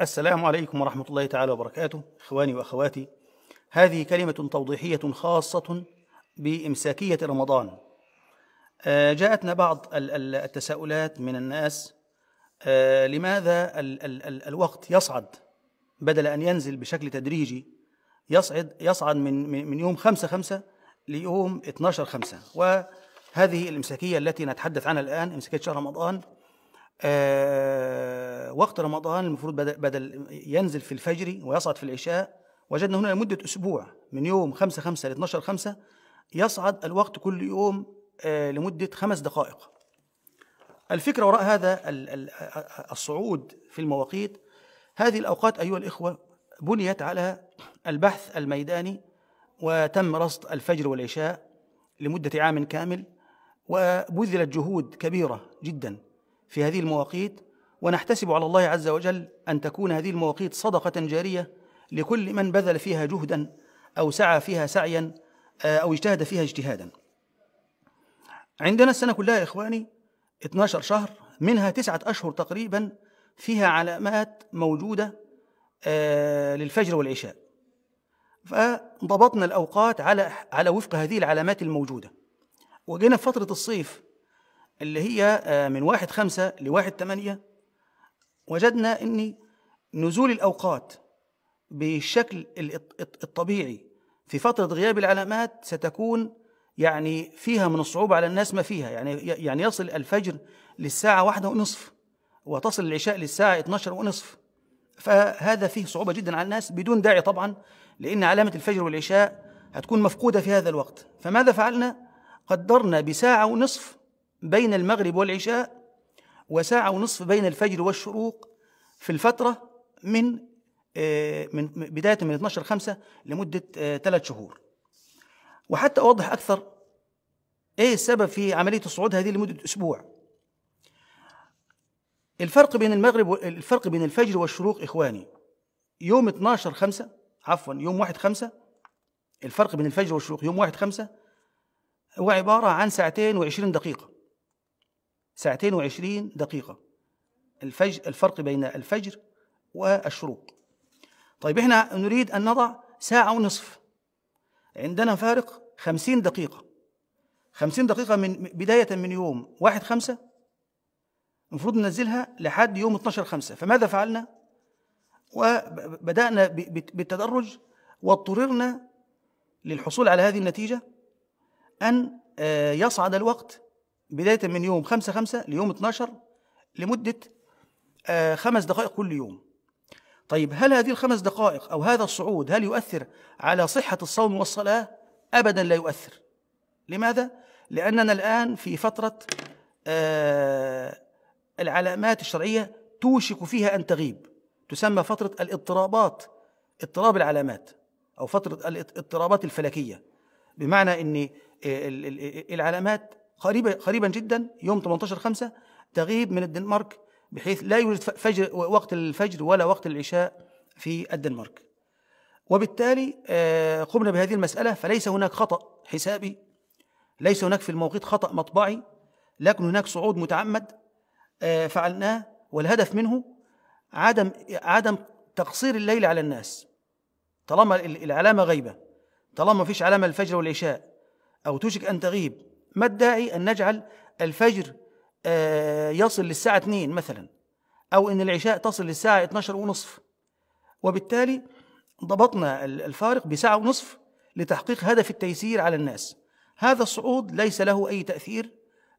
السلام عليكم ورحمة الله تعالى وبركاته إخواني وأخواتي هذه كلمة توضيحية خاصة بإمساكية رمضان آه، جاءتنا بعض التساؤلات من الناس آه، لماذا الوقت يصعد بدل أن ينزل بشكل تدريجي يصعد يصعد من من يوم 5 5 ليوم 12 5 وهذه الإمساكية التي نتحدث عنها الآن إمساكية شهر رمضان آه، وقت رمضان المفروض بدأ بدل ينزل في الفجر ويصعد في العشاء وجدنا هنا لمدة أسبوع من يوم 5 5 ل 12 5 يصعد الوقت كل يوم آه، لمدة خمس دقائق الفكرة وراء هذا آه، الصعود في المواقيت هذه الأوقات أيها الإخوة بنيت على البحث الميداني وتم رصد الفجر والعشاء لمدة عام كامل وبذلت جهود كبيرة جدا في هذه المواقيت ونحتسب على الله عز وجل ان تكون هذه المواقيت صدقه جاريه لكل من بذل فيها جهدا او سعى فيها سعيا آه، او اجتهد فيها اجتهادا. عندنا السنه كلها يا اخواني 12 شهر منها تسعه اشهر تقريبا فيها علامات موجوده آه، للفجر والعشاء. فضبطنا الاوقات على على وفق هذه العلامات الموجوده. وجينا في فتره الصيف اللي هي آه، من واحد خمسة لواحد تمانية وجدنا أن نزول الأوقات بالشكل الطبيعي في فترة غياب العلامات ستكون يعني فيها من الصعوبة على الناس ما فيها يعني يعني يصل الفجر للساعة واحدة ونصف وتصل العشاء للساعة 12 ونصف فهذا فيه صعوبة جدا على الناس بدون داعي طبعا لأن علامة الفجر والعشاء هتكون مفقودة في هذا الوقت فماذا فعلنا؟ قدرنا بساعة ونصف بين المغرب والعشاء وساعة ونصف بين الفجر والشروق في الفترة من آه، من بداية من 12 5 لمدة آه، ثلاث شهور وحتى أوضح أكثر إيه السبب في عملية الصعود هذه لمدة أسبوع الفرق بين المغرب الفرق بين الفجر والشروق إخواني يوم 12 5 عفوا يوم 1 5 الفرق بين الفجر والشروق يوم 1 5 هو عبارة عن ساعتين و20 دقيقة ساعتين وعشرين دقيقة الفجر الفرق بين الفجر والشروق طيب احنا نريد أن نضع ساعة ونصف عندنا فارق خمسين دقيقة خمسين دقيقة من بداية من يوم واحد خمسة المفروض ننزلها لحد يوم 12 خمسة فماذا فعلنا؟ وبدأنا بالتدرج واضطررنا للحصول على هذه النتيجة أن آه، يصعد الوقت بداية من يوم 5 5 ليوم 12 لمدة آه، خمس دقائق كل يوم طيب هل هذه الخمس دقائق أو هذا الصعود هل يؤثر على صحة الصوم والصلاة؟ أبدا لا يؤثر لماذا؟ لأننا الآن في فترة آه، العلامات الشرعية توشك فيها أن تغيب تسمى فترة الاضطرابات اضطراب العلامات أو فترة الاضطرابات الفلكية بمعنى أن آه، العلامات قريبا قريبا جدا يوم 18 5 تغيب من الدنمارك بحيث لا يوجد فجر وقت الفجر ولا وقت العشاء في الدنمارك وبالتالي آه، قمنا بهذه المسألة فليس هناك خطأ حسابي ليس هناك في الموقيت خطأ مطبعي لكن هناك صعود متعمد آه، فعلناه والهدف منه عدم عدم تقصير الليل على الناس طالما العلامة غيبة طالما ما فيش علامة الفجر والعشاء أو توشك أن تغيب ما الداعي أن نجعل الفجر آه، يصل للساعة 2 مثلا أو أن العشاء تصل للساعة 12 ونصف وبالتالي ضبطنا الفارق بساعة ونصف لتحقيق هدف التيسير على الناس هذا الصعود ليس له أي تأثير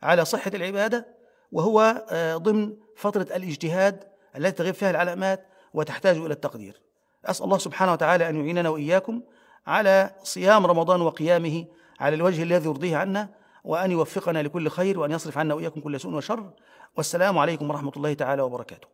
على صحة العبادة وهو آه، ضمن فترة الاجتهاد التي تغيب فيها العلامات وتحتاج إلى التقدير أسأل الله سبحانه وتعالى أن يعيننا وإياكم على صيام رمضان وقيامه على الوجه الذي يرضيه عنا وأن يوفقنا لكل خير وأن يصرف عنا وإياكم كل سوء وشر والسلام عليكم ورحمة الله تعالى وبركاته